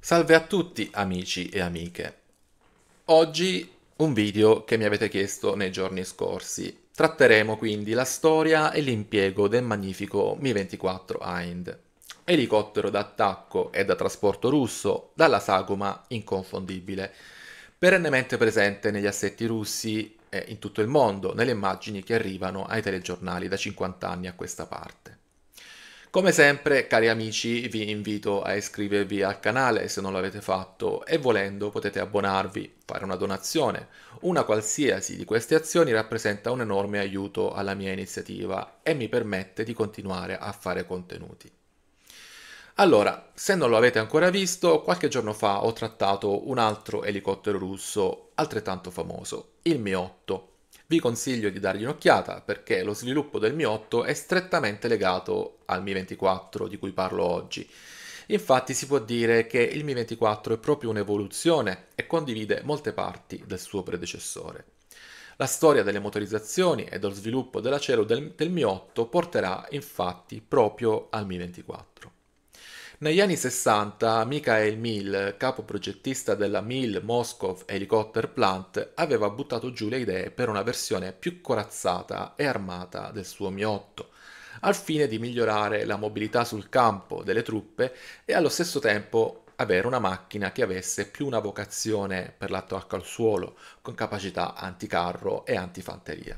Salve a tutti amici e amiche. Oggi un video che mi avete chiesto nei giorni scorsi. Tratteremo quindi la storia e l'impiego del magnifico Mi-24 Hind, elicottero d'attacco e da trasporto russo dalla sagoma inconfondibile, perennemente presente negli assetti russi e in tutto il mondo, nelle immagini che arrivano ai telegiornali da 50 anni a questa parte. Come sempre, cari amici, vi invito a iscrivervi al canale se non l'avete fatto e volendo potete abbonarvi, fare una donazione. Una qualsiasi di queste azioni rappresenta un enorme aiuto alla mia iniziativa e mi permette di continuare a fare contenuti. Allora, se non lo avete ancora visto, qualche giorno fa ho trattato un altro elicottero russo altrettanto famoso, il Mi-8, vi consiglio di dargli un'occhiata perché lo sviluppo del Mi 8 è strettamente legato al Mi 24 di cui parlo oggi. Infatti si può dire che il Mi 24 è proprio un'evoluzione e condivide molte parti del suo predecessore. La storia delle motorizzazioni e dello sviluppo della Celu del, del Mi 8 porterà infatti proprio al Mi 24. Negli anni 60 Mikhail Mil, capo progettista della Mil Moscow Helicopter Plant, aveva buttato giù le idee per una versione più corazzata e armata del suo Miotto, al fine di migliorare la mobilità sul campo delle truppe e allo stesso tempo avere una macchina che avesse più una vocazione per l'attacco al suolo, con capacità anticarro e antifanteria.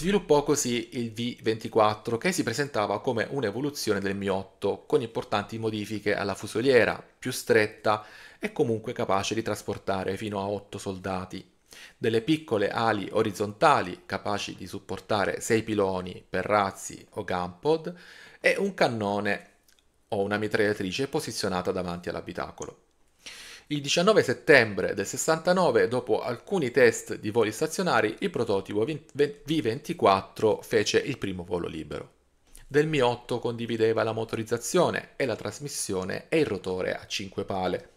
Sviluppò così il V24 che si presentava come un'evoluzione del Mi 8 con importanti modifiche alla fusoliera, più stretta e comunque capace di trasportare fino a 8 soldati, delle piccole ali orizzontali capaci di supportare 6 piloni per razzi o gunpod e un cannone o una mitragliatrice posizionata davanti all'abitacolo. Il 19 settembre del 69, dopo alcuni test di voli stazionari, il prototipo V-24 fece il primo volo libero. Del Mi-8 condivideva la motorizzazione e la trasmissione e il rotore a 5 pale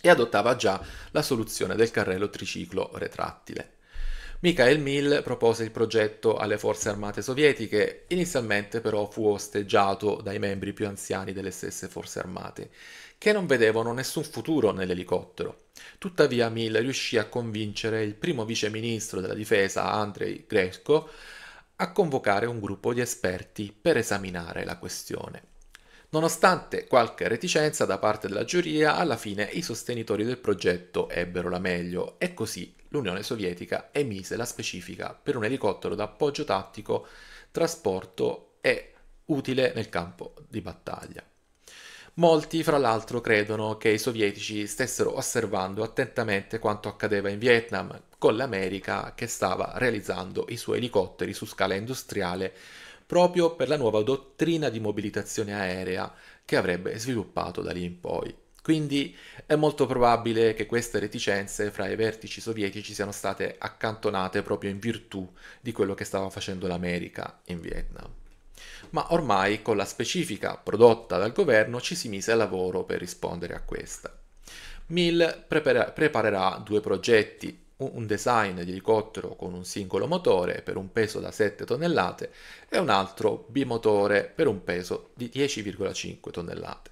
e adottava già la soluzione del carrello triciclo retrattile. Mikhail Mil propose il progetto alle forze armate sovietiche, inizialmente però fu osteggiato dai membri più anziani delle stesse forze armate, che non vedevano nessun futuro nell'elicottero. Tuttavia Mill riuscì a convincere il primo viceministro della difesa Andrei Greco a convocare un gruppo di esperti per esaminare la questione. Nonostante qualche reticenza da parte della giuria, alla fine i sostenitori del progetto ebbero la meglio e così l'Unione Sovietica emise la specifica per un elicottero d'appoggio tattico, trasporto e utile nel campo di battaglia. Molti, fra l'altro, credono che i sovietici stessero osservando attentamente quanto accadeva in Vietnam, con l'America che stava realizzando i suoi elicotteri su scala industriale proprio per la nuova dottrina di mobilitazione aerea che avrebbe sviluppato da lì in poi. Quindi è molto probabile che queste reticenze fra i vertici sovietici siano state accantonate proprio in virtù di quello che stava facendo l'America in Vietnam. Ma ormai con la specifica prodotta dal governo ci si mise al lavoro per rispondere a questa. Mill preparerà due progetti, un design di elicottero con un singolo motore per un peso da 7 tonnellate e un altro bimotore per un peso di 10,5 tonnellate.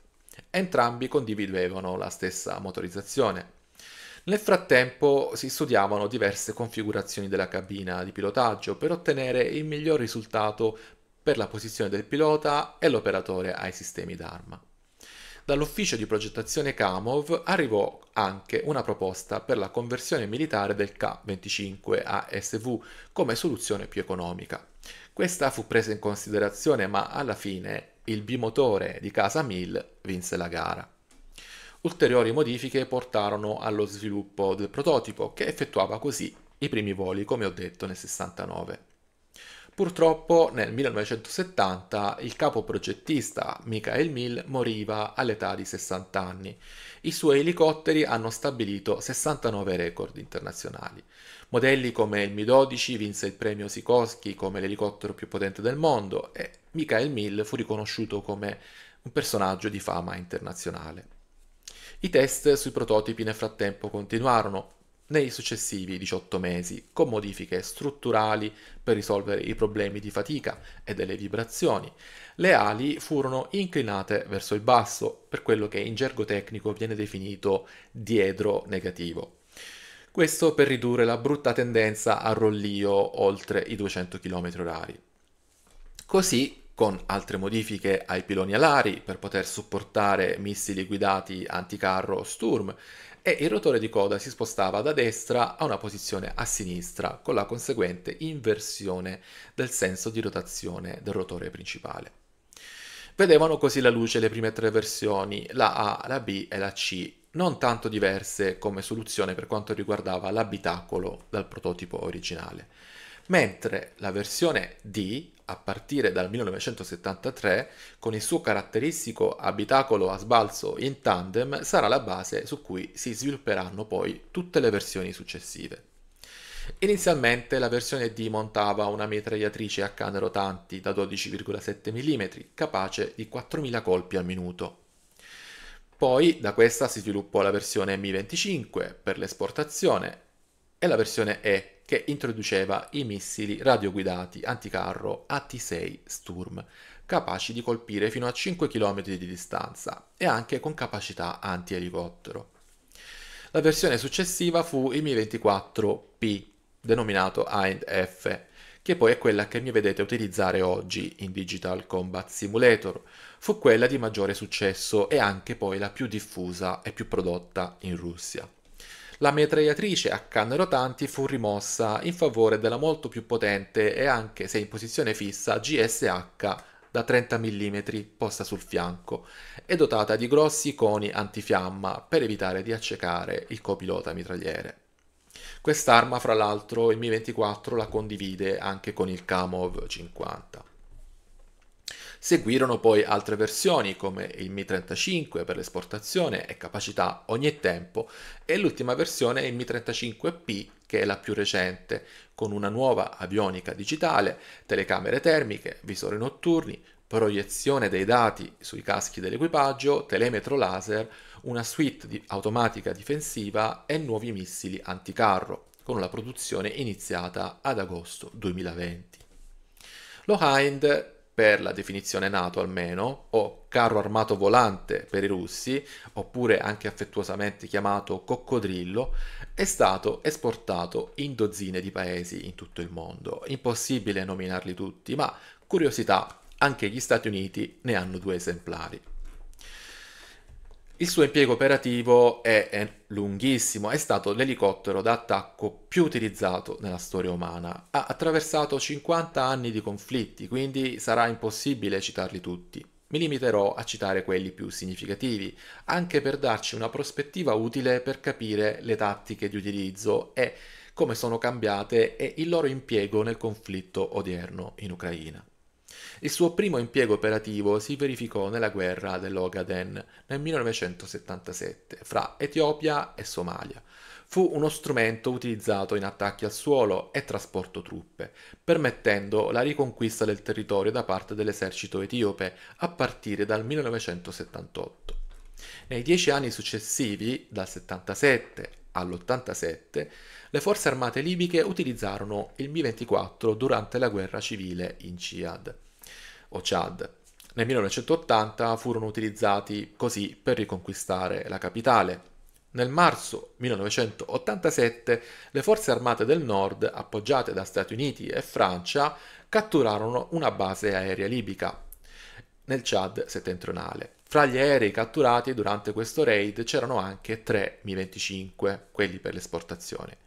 Entrambi condividevano la stessa motorizzazione. Nel frattempo si studiavano diverse configurazioni della cabina di pilotaggio per ottenere il miglior risultato per la posizione del pilota e l'operatore ai sistemi d'arma. Dall'ufficio di progettazione Kamov arrivò anche una proposta per la conversione militare del K-25 a SV come soluzione più economica. Questa fu presa in considerazione ma alla fine il bimotore di casa Mill vinse la gara. Ulteriori modifiche portarono allo sviluppo del prototipo che effettuava così i primi voli come ho detto nel 69. Purtroppo nel 1970 il capo progettista Michael Mill moriva all'età di 60 anni. I suoi elicotteri hanno stabilito 69 record internazionali. Modelli come il Mi-12 vinse il premio Sikorsky come l'elicottero più potente del mondo e Michael Mill fu riconosciuto come un personaggio di fama internazionale. I test sui prototipi nel frattempo continuarono, nei successivi 18 mesi con modifiche strutturali per risolvere i problemi di fatica e delle vibrazioni. Le ali furono inclinate verso il basso, per quello che in gergo tecnico viene definito diedro negativo. Questo per ridurre la brutta tendenza al rollio oltre i 200 km/h. Così, con altre modifiche ai piloni alari per poter supportare missili guidati anticarro Sturm e il rotore di coda si spostava da destra a una posizione a sinistra con la conseguente inversione del senso di rotazione del rotore principale. Vedevano così la luce le prime tre versioni, la A, la B e la C, non tanto diverse come soluzione per quanto riguardava l'abitacolo dal prototipo originale, mentre la versione D a partire dal 1973, con il suo caratteristico abitacolo a sbalzo in tandem, sarà la base su cui si svilupperanno poi tutte le versioni successive. Inizialmente la versione D montava una mitragliatrice a cane rotanti da 12,7 mm, capace di 4.000 colpi al minuto. Poi da questa si sviluppò la versione Mi-25 per l'esportazione e la versione E che introduceva i missili radioguidati anticarro AT-6 Sturm, capaci di colpire fino a 5 km di distanza e anche con capacità anti-elicottero. La versione successiva fu il Mi-24P, denominato and F, che poi è quella che mi vedete utilizzare oggi in Digital Combat Simulator, fu quella di maggiore successo e anche poi la più diffusa e più prodotta in Russia. La mitragliatrice a canne rotanti fu rimossa in favore della molto più potente e anche se in posizione fissa GSH da 30 mm posta sul fianco e dotata di grossi coni antifiamma per evitare di accecare il copilota mitragliere. Quest'arma, fra l'altro, il Mi-24 la condivide anche con il Kamov 50. Seguirono poi altre versioni come il Mi-35 per l'esportazione e capacità ogni tempo e l'ultima versione è il Mi-35P che è la più recente, con una nuova avionica digitale, telecamere termiche, visori notturni, proiezione dei dati sui caschi dell'equipaggio, telemetro laser, una suite di automatica difensiva e nuovi missili anticarro, con la produzione iniziata ad agosto 2020. Lo Hind per la definizione NATO almeno, o carro armato volante per i russi, oppure anche affettuosamente chiamato coccodrillo, è stato esportato in dozzine di paesi in tutto il mondo. Impossibile nominarli tutti, ma curiosità, anche gli Stati Uniti ne hanno due esemplari. Il suo impiego operativo è, è, lunghissimo, è stato l'elicottero d'attacco più utilizzato nella storia umana. Ha attraversato 50 anni di conflitti, quindi sarà impossibile citarli tutti. Mi limiterò a citare quelli più significativi, anche per darci una prospettiva utile per capire le tattiche di utilizzo e come sono cambiate e il loro impiego nel conflitto odierno in Ucraina. Il suo primo impiego operativo si verificò nella guerra dell'Ogaden nel 1977 fra Etiopia e Somalia. Fu uno strumento utilizzato in attacchi al suolo e trasporto truppe, permettendo la riconquista del territorio da parte dell'esercito etiope a partire dal 1978. Nei dieci anni successivi, dal 77 all'87, le forze armate libiche utilizzarono il Mi-24 durante la guerra civile in Ciad o Chad. Nel 1980 furono utilizzati così per riconquistare la capitale. Nel marzo 1987 le forze armate del nord, appoggiate da Stati Uniti e Francia, catturarono una base aerea libica nel Chad settentrionale. Fra gli aerei catturati durante questo raid c'erano anche tre Mi-25, quelli per l'esportazione.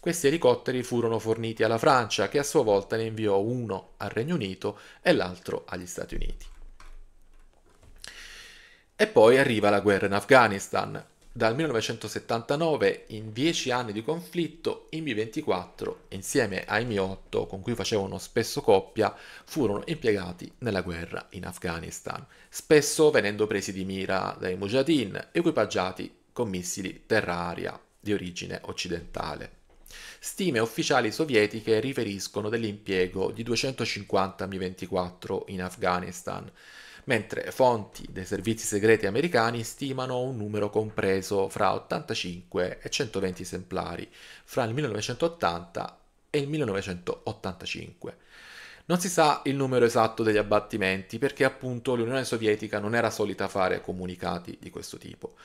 Questi elicotteri furono forniti alla Francia, che a sua volta ne inviò uno al Regno Unito e l'altro agli Stati Uniti. E poi arriva la guerra in Afghanistan. Dal 1979, in dieci anni di conflitto, i Mi-24, insieme ai Mi-8, con cui facevano spesso coppia, furono impiegati nella guerra in Afghanistan, spesso venendo presi di mira dai Mujahideen, equipaggiati con missili terra-aria di origine occidentale. Stime ufficiali sovietiche riferiscono dell'impiego di 250 Mi-24 in Afghanistan, mentre fonti dei servizi segreti americani stimano un numero compreso fra 85 e 120 esemplari fra il 1980 e il 1985. Non si sa il numero esatto degli abbattimenti perché appunto l'Unione Sovietica non era solita fare comunicati di questo tipo,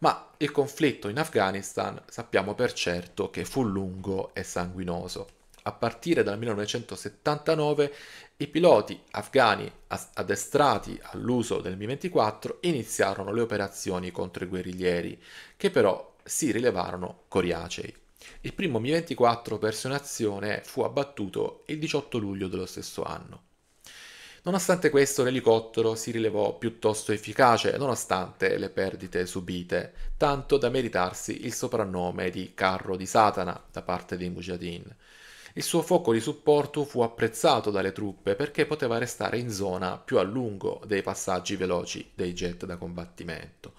ma il conflitto in Afghanistan sappiamo per certo che fu lungo e sanguinoso. A partire dal 1979 i piloti afghani addestrati all'uso del Mi-24 iniziarono le operazioni contro i guerriglieri, che però si rilevarono coriacei. Il primo Mi-24 perso in azione fu abbattuto il 18 luglio dello stesso anno. Nonostante questo l'elicottero si rilevò piuttosto efficace, nonostante le perdite subite, tanto da meritarsi il soprannome di carro di Satana da parte dei Mujahideen. Il suo fuoco di supporto fu apprezzato dalle truppe perché poteva restare in zona più a lungo dei passaggi veloci dei jet da combattimento.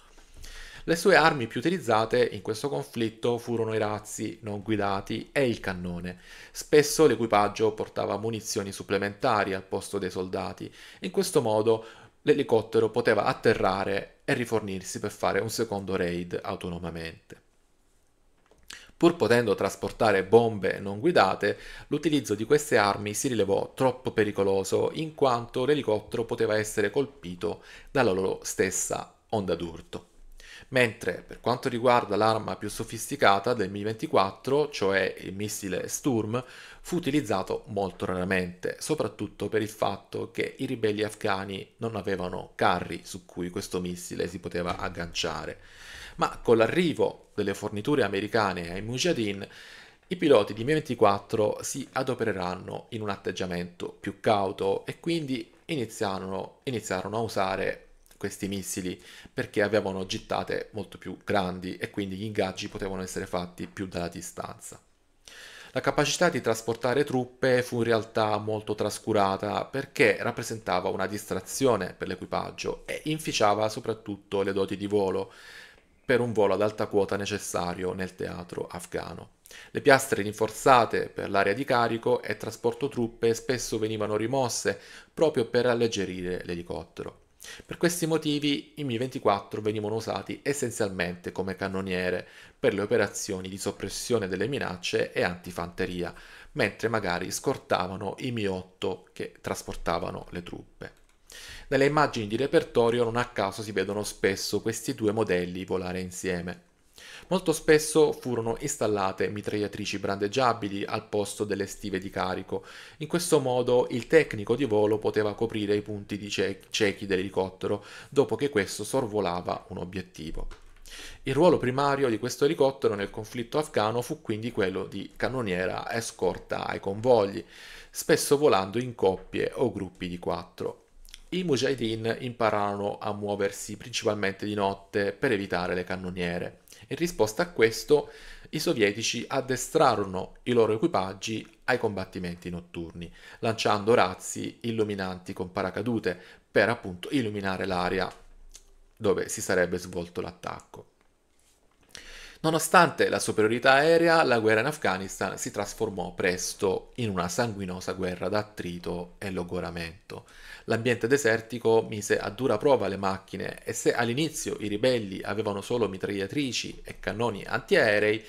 Le sue armi più utilizzate in questo conflitto furono i razzi non guidati e il cannone. Spesso l'equipaggio portava munizioni supplementari al posto dei soldati. In questo modo l'elicottero poteva atterrare e rifornirsi per fare un secondo raid autonomamente. Pur potendo trasportare bombe non guidate, l'utilizzo di queste armi si rilevò troppo pericoloso in quanto l'elicottero poteva essere colpito dalla loro stessa onda d'urto mentre per quanto riguarda l'arma più sofisticata del Mi-24, cioè il missile Sturm, fu utilizzato molto raramente, soprattutto per il fatto che i ribelli afghani non avevano carri su cui questo missile si poteva agganciare. Ma con l'arrivo delle forniture americane ai Mujahideen, i piloti di Mi-24 si adopereranno in un atteggiamento più cauto e quindi iniziarono, iniziarono a usare questi missili perché avevano gittate molto più grandi e quindi gli ingaggi potevano essere fatti più dalla distanza. La capacità di trasportare truppe fu in realtà molto trascurata perché rappresentava una distrazione per l'equipaggio e inficiava soprattutto le doti di volo per un volo ad alta quota necessario nel teatro afghano. Le piastre rinforzate per l'area di carico e trasporto truppe spesso venivano rimosse proprio per alleggerire l'elicottero. Per questi motivi i Mi-24 venivano usati essenzialmente come cannoniere per le operazioni di soppressione delle minacce e antifanteria, mentre magari scortavano i Mi-8 che trasportavano le truppe. Nelle immagini di repertorio non a caso si vedono spesso questi due modelli volare insieme. Molto spesso furono installate mitragliatrici brandeggiabili al posto delle stive di carico. In questo modo il tecnico di volo poteva coprire i punti di ciechi dell'elicottero dopo che questo sorvolava un obiettivo. Il ruolo primario di questo elicottero nel conflitto afghano fu quindi quello di cannoniera e scorta ai convogli, spesso volando in coppie o gruppi di quattro. I mujahideen impararono a muoversi principalmente di notte per evitare le cannoniere. In risposta a questo i sovietici addestrarono i loro equipaggi ai combattimenti notturni, lanciando razzi illuminanti con paracadute per appunto illuminare l'area dove si sarebbe svolto l'attacco. Nonostante la superiorità aerea, la guerra in Afghanistan si trasformò presto in una sanguinosa guerra d'attrito e logoramento. L'ambiente desertico mise a dura prova le macchine e se all'inizio i ribelli avevano solo mitragliatrici e cannoni antiaerei,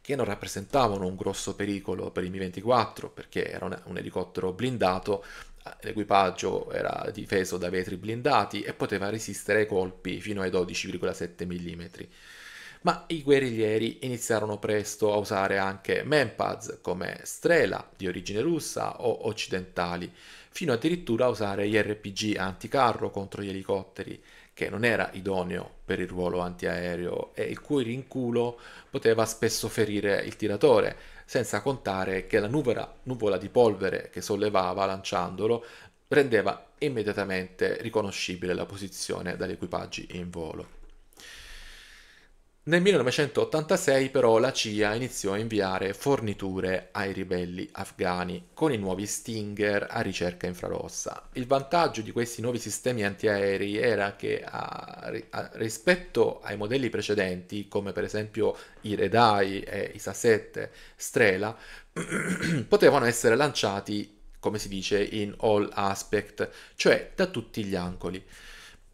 che non rappresentavano un grosso pericolo per il Mi-24 perché era un elicottero blindato, l'equipaggio era difeso da vetri blindati e poteva resistere ai colpi fino ai 12,7 mm ma i guerriglieri iniziarono presto a usare anche Mempaz come strela di origine russa o occidentali, fino addirittura a usare gli RPG anticarro contro gli elicotteri, che non era idoneo per il ruolo antiaereo e il cui rinculo poteva spesso ferire il tiratore, senza contare che la nuvola, nuvola di polvere che sollevava lanciandolo rendeva immediatamente riconoscibile la posizione dagli equipaggi in volo. Nel 1986 però la CIA iniziò a inviare forniture ai ribelli afghani con i nuovi Stinger a ricerca infrarossa. Il vantaggio di questi nuovi sistemi antiaerei era che a, a, rispetto ai modelli precedenti, come per esempio i Red Eye e i Sa-7 Strela, potevano essere lanciati, come si dice, in all aspect, cioè da tutti gli angoli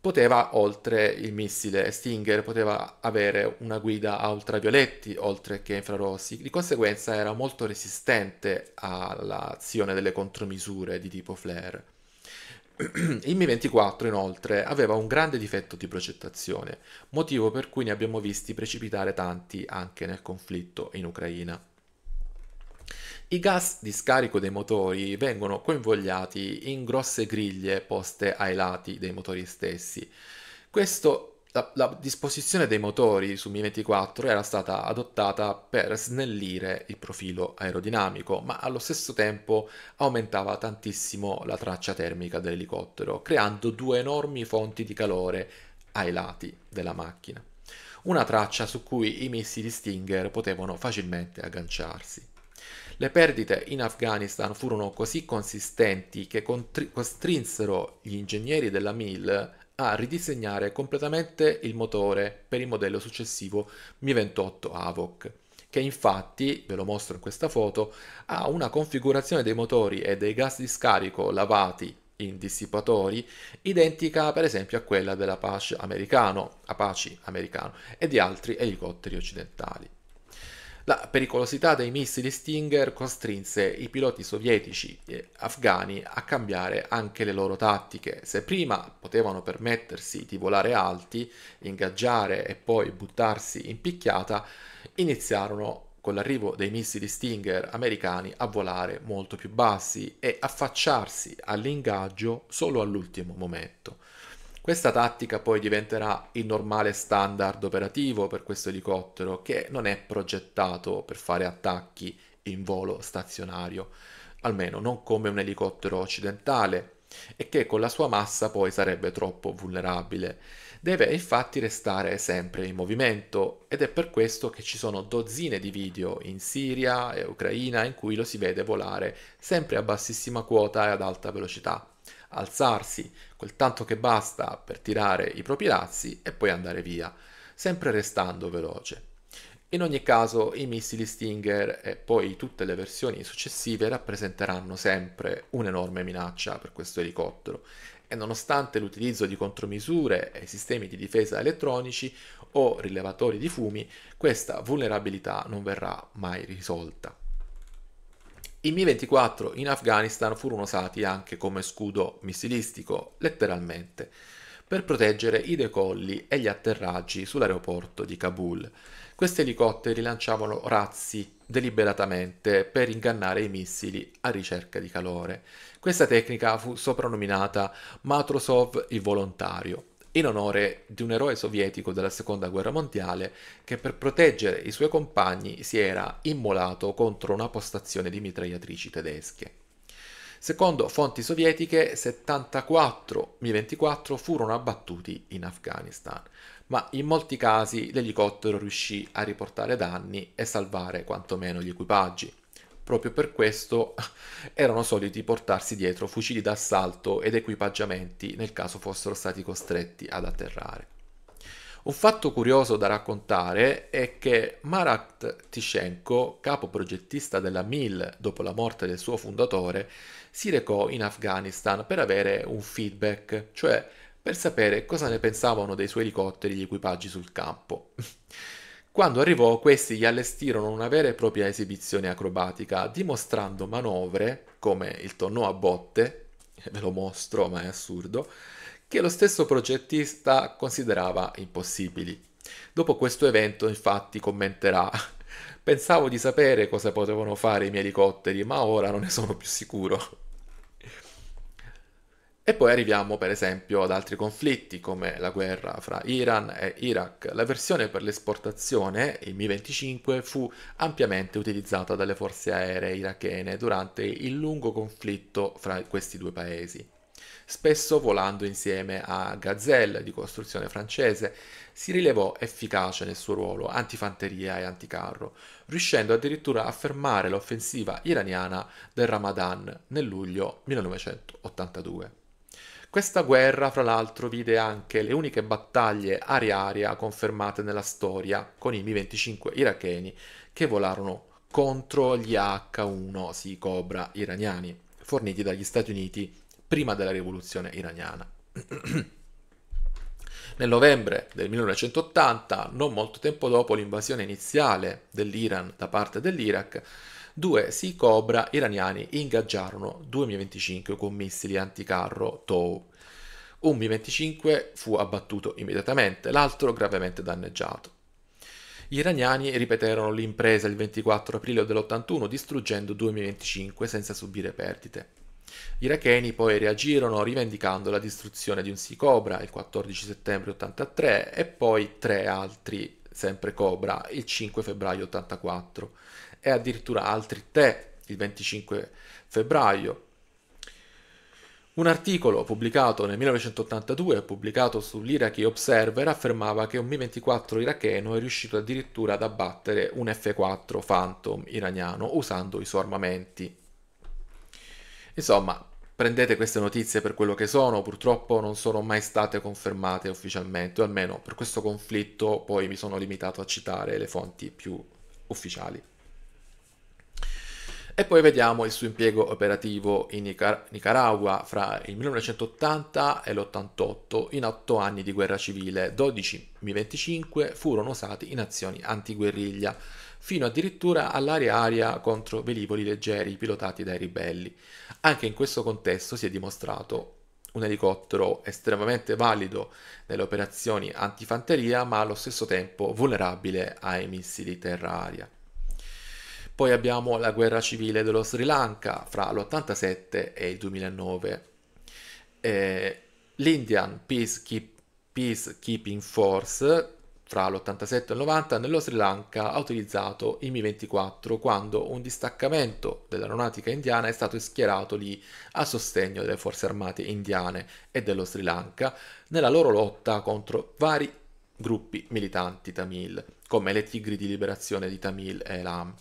poteva, oltre il missile Stinger, poteva avere una guida a ultravioletti oltre che infrarossi, di conseguenza era molto resistente all'azione delle contromisure di tipo flare. Il Mi-24 inoltre aveva un grande difetto di progettazione, motivo per cui ne abbiamo visti precipitare tanti anche nel conflitto in Ucraina. I gas di scarico dei motori vengono coinvogliati in grosse griglie poste ai lati dei motori stessi. Questo, la, la disposizione dei motori su Mi-24 era stata adottata per snellire il profilo aerodinamico, ma allo stesso tempo aumentava tantissimo la traccia termica dell'elicottero, creando due enormi fonti di calore ai lati della macchina. Una traccia su cui i missili Stinger potevano facilmente agganciarsi. Le perdite in Afghanistan furono così consistenti che costrinsero gli ingegneri della MIL a ridisegnare completamente il motore per il modello successivo Mi-28 AVOC che infatti, ve lo mostro in questa foto, ha una configurazione dei motori e dei gas di scarico lavati in dissipatori identica per esempio a quella dell'Apache americano, Apache americano e di altri elicotteri occidentali. La pericolosità dei missili Stinger costrinse i piloti sovietici e afghani a cambiare anche le loro tattiche. Se prima potevano permettersi di volare alti, ingaggiare e poi buttarsi in picchiata, iniziarono con l'arrivo dei missili Stinger americani a volare molto più bassi e affacciarsi all'ingaggio solo all'ultimo momento. Questa tattica poi diventerà il normale standard operativo per questo elicottero che non è progettato per fare attacchi in volo stazionario, almeno non come un elicottero occidentale e che con la sua massa poi sarebbe troppo vulnerabile. Deve infatti restare sempre in movimento ed è per questo che ci sono dozzine di video in Siria e Ucraina in cui lo si vede volare sempre a bassissima quota e ad alta velocità alzarsi quel tanto che basta per tirare i propri razzi e poi andare via, sempre restando veloce. In ogni caso i missili Stinger e poi tutte le versioni successive rappresenteranno sempre un'enorme minaccia per questo elicottero e nonostante l'utilizzo di contromisure e sistemi di difesa elettronici o rilevatori di fumi, questa vulnerabilità non verrà mai risolta. I Mi-24 in Afghanistan furono usati anche come scudo missilistico, letteralmente, per proteggere i decolli e gli atterraggi sull'aeroporto di Kabul. Questi elicotteri lanciavano razzi deliberatamente per ingannare i missili a ricerca di calore. Questa tecnica fu soprannominata Matrosov il volontario in onore di un eroe sovietico della seconda guerra mondiale che per proteggere i suoi compagni si era immolato contro una postazione di mitragliatrici tedesche. Secondo fonti sovietiche, 74 Mi-24 furono abbattuti in Afghanistan, ma in molti casi l'elicottero riuscì a riportare danni e salvare quantomeno gli equipaggi. Proprio per questo erano soliti portarsi dietro fucili d'assalto ed equipaggiamenti nel caso fossero stati costretti ad atterrare. Un fatto curioso da raccontare è che Marat Tishenko, capo progettista della MIL dopo la morte del suo fondatore, si recò in Afghanistan per avere un feedback, cioè per sapere cosa ne pensavano dei suoi elicotteri gli equipaggi sul campo. Quando arrivò, questi gli allestirono una vera e propria esibizione acrobatica, dimostrando manovre come il tonno a botte, ve lo mostro ma è assurdo, che lo stesso progettista considerava impossibili. Dopo questo evento, infatti, commenterà Pensavo di sapere cosa potevano fare i miei elicotteri, ma ora non ne sono più sicuro. E poi arriviamo per esempio ad altri conflitti come la guerra fra Iran e Iraq. La versione per l'esportazione, il Mi-25, fu ampiamente utilizzata dalle forze aeree irachene durante il lungo conflitto fra questi due paesi. Spesso volando insieme a Gazelle di costruzione francese, si rilevò efficace nel suo ruolo antifanteria e anticarro, riuscendo addirittura a fermare l'offensiva iraniana del Ramadan nel luglio 1982. Questa guerra, fra l'altro, vide anche le uniche battaglie aria-aria confermate nella storia con i Mi-25 iracheni che volarono contro gli h 1 sì, Cobra iraniani, forniti dagli Stati Uniti prima della rivoluzione iraniana. Nel novembre del 1980, non molto tempo dopo l'invasione iniziale dell'Iran da parte dell'Iraq, due Sea Cobra iraniani ingaggiarono due Mi-25 con missili anticarro TOW. Un Mi-25 fu abbattuto immediatamente, l'altro gravemente danneggiato. Gli iraniani ripeterono l'impresa il 24 aprile dell'81 distruggendo due Mi-25 senza subire perdite. Gli iracheni poi reagirono rivendicando la distruzione di un Sea Cobra il 14 settembre 83 e poi tre altri sempre Cobra il 5 febbraio 84 e addirittura altri tre il 25 febbraio un articolo pubblicato nel 1982, pubblicato sull'Iraqi Observer, affermava che un Mi-24 iracheno è riuscito addirittura ad abbattere un F-4 Phantom iraniano usando i suoi armamenti. Insomma, prendete queste notizie per quello che sono, purtroppo non sono mai state confermate ufficialmente, o almeno per questo conflitto poi mi sono limitato a citare le fonti più ufficiali. E poi vediamo il suo impiego operativo in Nicar- Nicaragua fra il 1980 e l'88 in otto anni di guerra civile, 12 Mi-25 furono usati in azioni antiguerriglia fino addirittura all'area aria contro velivoli leggeri pilotati dai ribelli. Anche in questo contesto si è dimostrato un elicottero estremamente valido nelle operazioni antifanteria, ma allo stesso tempo vulnerabile ai missili terra-aria. Poi abbiamo la guerra civile dello Sri Lanka fra l'87 e il 2009. Eh, L'Indian Peacekeep, Peacekeeping Force tra l'87 e il 90 nello Sri Lanka ha utilizzato i Mi-24 quando un distaccamento dell'aeronautica indiana è stato schierato lì a sostegno delle forze armate indiane e dello Sri Lanka nella loro lotta contro vari gruppi militanti tamil, come le Tigri di Liberazione di Tamil e Elam.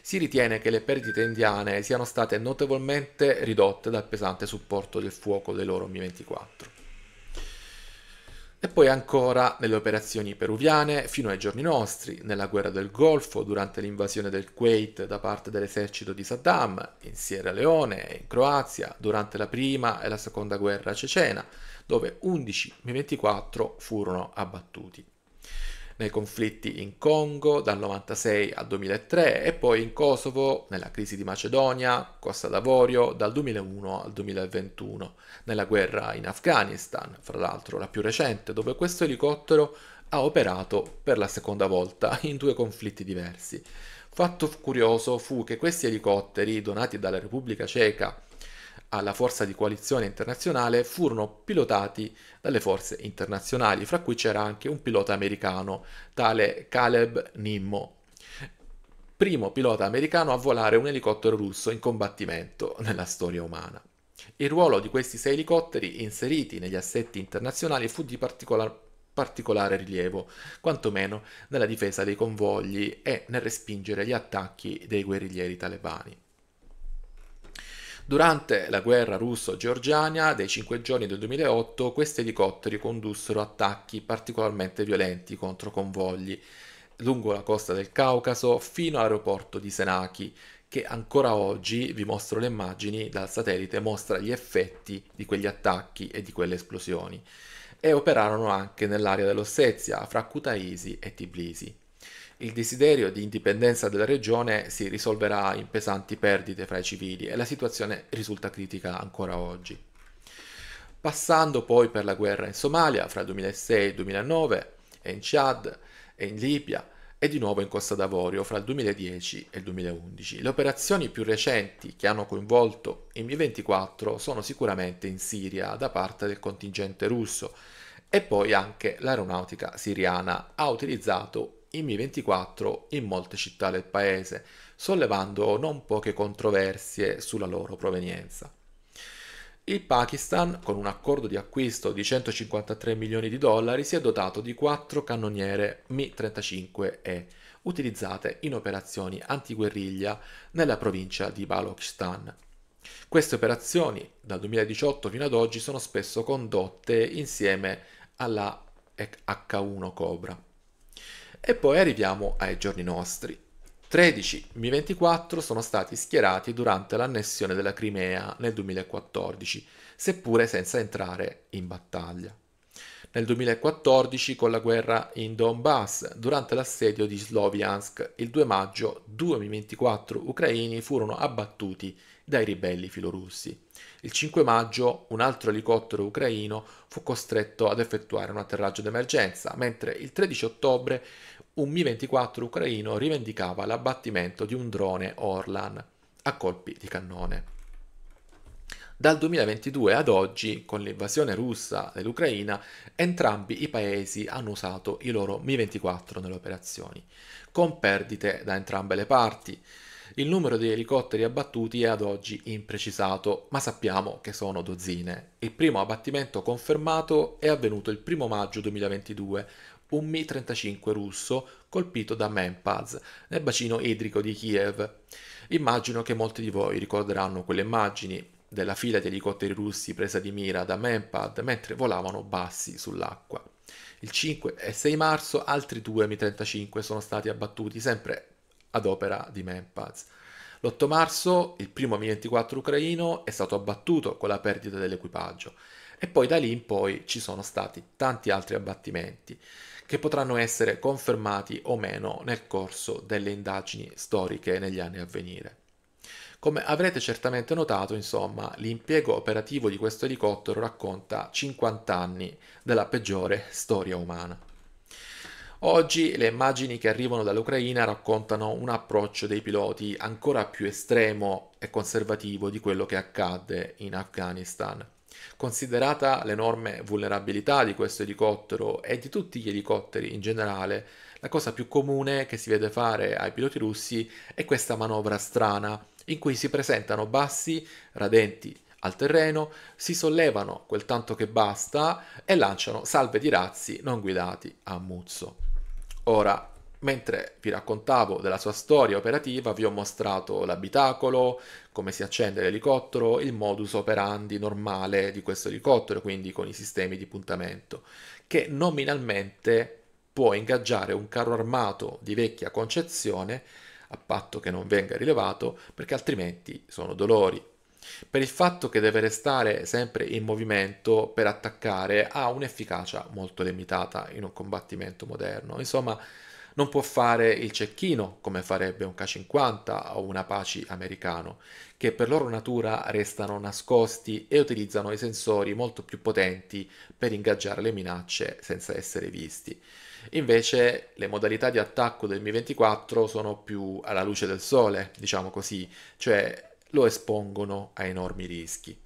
Si ritiene che le perdite indiane siano state notevolmente ridotte dal pesante supporto del fuoco dei loro Mi-24. E poi ancora nelle operazioni peruviane fino ai giorni nostri, nella guerra del Golfo durante l'invasione del Kuwait da parte dell'esercito di Saddam, in Sierra Leone e in Croazia durante la prima e la seconda guerra cecena, dove 11 mi 24 furono abbattuti nei conflitti in Congo dal 96 al 2003 e poi in Kosovo, nella crisi di Macedonia, Costa d'Avorio dal 2001 al 2021, nella guerra in Afghanistan, fra l'altro la più recente, dove questo elicottero ha operato per la seconda volta in due conflitti diversi. Fatto curioso fu che questi elicotteri, donati dalla Repubblica Ceca alla forza di coalizione internazionale furono pilotati dalle forze internazionali, fra cui c'era anche un pilota americano, tale Caleb Nimmo, primo pilota americano a volare un elicottero russo in combattimento nella storia umana. Il ruolo di questi sei elicotteri inseriti negli assetti internazionali fu di particolar particolare rilievo, quantomeno nella difesa dei convogli e nel respingere gli attacchi dei guerriglieri talebani. Durante la guerra russo-georgiana dei 5 giorni del 2008, questi elicotteri condussero attacchi particolarmente violenti contro convogli lungo la costa del Caucaso fino all'aeroporto di Senaki, che ancora oggi, vi mostro le immagini dal satellite, mostra gli effetti di quegli attacchi e di quelle esplosioni. E operarono anche nell'area dell'Ossetia, fra Kutaisi e Tbilisi il desiderio di indipendenza della regione si risolverà in pesanti perdite fra i civili e la situazione risulta critica ancora oggi. Passando poi per la guerra in Somalia fra il 2006 e il 2009, e in Chad, e in Libia, e di nuovo in Costa d'Avorio fra il 2010 e il 2011. Le operazioni più recenti che hanno coinvolto il Mi-24 sono sicuramente in Siria da parte del contingente russo e poi anche l'aeronautica siriana ha utilizzato i Mi-24 in molte città del paese, sollevando non poche controversie sulla loro provenienza. Il Pakistan, con un accordo di acquisto di 153 milioni di dollari, si è dotato di quattro cannoniere Mi-35E, utilizzate in operazioni antiguerriglia nella provincia di Balochistan. Queste operazioni, dal 2018 fino ad oggi, sono spesso condotte insieme alla H1 Cobra. E poi arriviamo ai giorni nostri. 13 Mi-24 sono stati schierati durante l'annessione della Crimea nel 2014, seppure senza entrare in battaglia. Nel 2014, con la guerra in Donbass, durante l'assedio di Sloviansk, il 2 maggio, due Mi-24 ucraini furono abbattuti dai ribelli filorussi. Il 5 maggio, un altro elicottero ucraino fu costretto ad effettuare un atterraggio d'emergenza, mentre il 13 ottobre un Mi-24 ucraino rivendicava l'abbattimento di un drone Orlan a colpi di cannone. Dal 2022 ad oggi, con l'invasione russa dell'Ucraina, entrambi i paesi hanno usato i loro Mi-24 nelle operazioni, con perdite da entrambe le parti. Il numero di elicotteri abbattuti è ad oggi imprecisato, ma sappiamo che sono dozzine. Il primo abbattimento confermato è avvenuto il 1 maggio 2022, un Mi-35 russo colpito da Menpaz nel bacino idrico di Kiev. Immagino che molti di voi ricorderanno quelle immagini della fila di elicotteri russi presa di mira da Menpad mentre volavano bassi sull'acqua. Il 5 e 6 marzo altri due Mi-35 sono stati abbattuti sempre ad opera di Menpaz. L'8 marzo il primo Mi-24 ucraino è stato abbattuto con la perdita dell'equipaggio e poi da lì in poi ci sono stati tanti altri abbattimenti che potranno essere confermati o meno nel corso delle indagini storiche negli anni a venire. Come avrete certamente notato, insomma, l'impiego operativo di questo elicottero racconta 50 anni della peggiore storia umana. Oggi le immagini che arrivano dall'Ucraina raccontano un approccio dei piloti ancora più estremo e conservativo di quello che accadde in Afghanistan. Considerata l'enorme vulnerabilità di questo elicottero e di tutti gli elicotteri in generale, la cosa più comune che si vede fare ai piloti russi è questa manovra strana, in cui si presentano bassi radenti al terreno, si sollevano quel tanto che basta e lanciano salve di razzi non guidati a muzzo. Ora, Mentre vi raccontavo della sua storia operativa, vi ho mostrato l'abitacolo, come si accende l'elicottero, il modus operandi normale di questo elicottero, quindi con i sistemi di puntamento, che nominalmente può ingaggiare un carro armato di vecchia concezione, a patto che non venga rilevato, perché altrimenti sono dolori. Per il fatto che deve restare sempre in movimento per attaccare ha un'efficacia molto limitata in un combattimento moderno. Insomma, non può fare il cecchino come farebbe un K50 o un Apache americano, che per loro natura restano nascosti e utilizzano i sensori molto più potenti per ingaggiare le minacce senza essere visti. Invece le modalità di attacco del Mi-24 sono più alla luce del sole, diciamo così, cioè lo espongono a enormi rischi.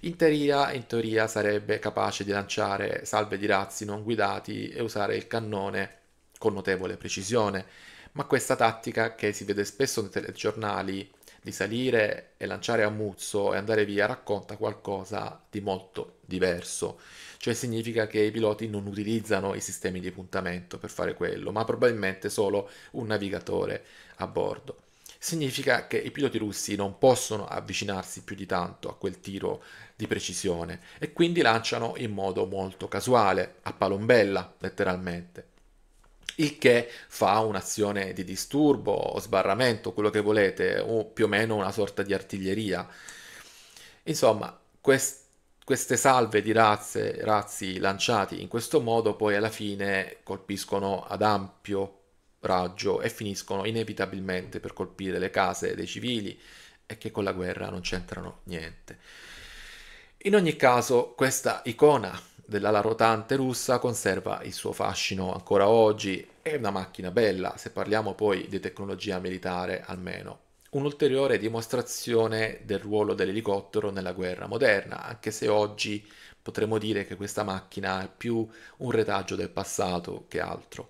In teoria, in teoria sarebbe capace di lanciare salve di razzi non guidati e usare il cannone con notevole precisione, ma questa tattica che si vede spesso nei telegiornali di salire e lanciare a muzzo e andare via racconta qualcosa di molto diverso, cioè significa che i piloti non utilizzano i sistemi di puntamento per fare quello, ma probabilmente solo un navigatore a bordo. Significa che i piloti russi non possono avvicinarsi più di tanto a quel tiro di precisione e quindi lanciano in modo molto casuale, a palombella letteralmente il che fa un'azione di disturbo, o sbarramento, quello che volete, o più o meno una sorta di artiglieria. Insomma, quest- queste salve di razze, razzi lanciati in questo modo poi alla fine colpiscono ad ampio raggio e finiscono inevitabilmente per colpire le case dei civili e che con la guerra non c'entrano niente. In ogni caso, questa icona dell'ala rotante russa conserva il suo fascino ancora oggi, è una macchina bella se parliamo poi di tecnologia militare almeno. Un'ulteriore dimostrazione del ruolo dell'elicottero nella guerra moderna, anche se oggi potremmo dire che questa macchina è più un retaggio del passato che altro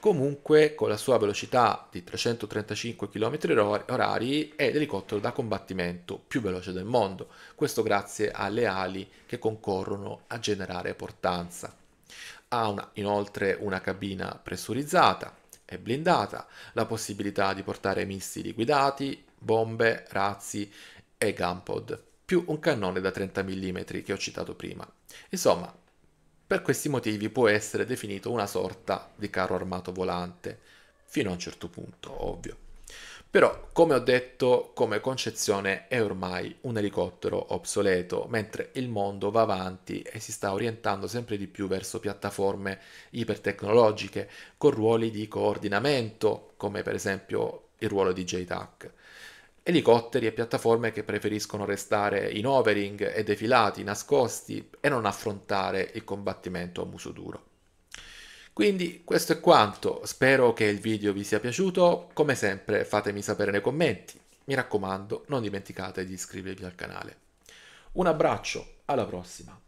comunque con la sua velocità di 335 km orari è l'elicottero da combattimento più veloce del mondo, questo grazie alle ali che concorrono a generare portanza. Ha una, inoltre una cabina pressurizzata, e blindata, la possibilità di portare missili guidati, bombe, razzi e gunpod, più un cannone da 30 mm che ho citato prima. Insomma, per questi motivi può essere definito una sorta di carro armato volante, fino a un certo punto, ovvio. Però, come ho detto, come concezione è ormai un elicottero obsoleto, mentre il mondo va avanti e si sta orientando sempre di più verso piattaforme ipertecnologiche con ruoli di coordinamento, come per esempio il ruolo di JTAC, elicotteri e piattaforme che preferiscono restare in overing e defilati, nascosti e non affrontare il combattimento a muso duro. Quindi questo è quanto, spero che il video vi sia piaciuto, come sempre fatemi sapere nei commenti, mi raccomando non dimenticate di iscrivervi al canale. Un abbraccio, alla prossima!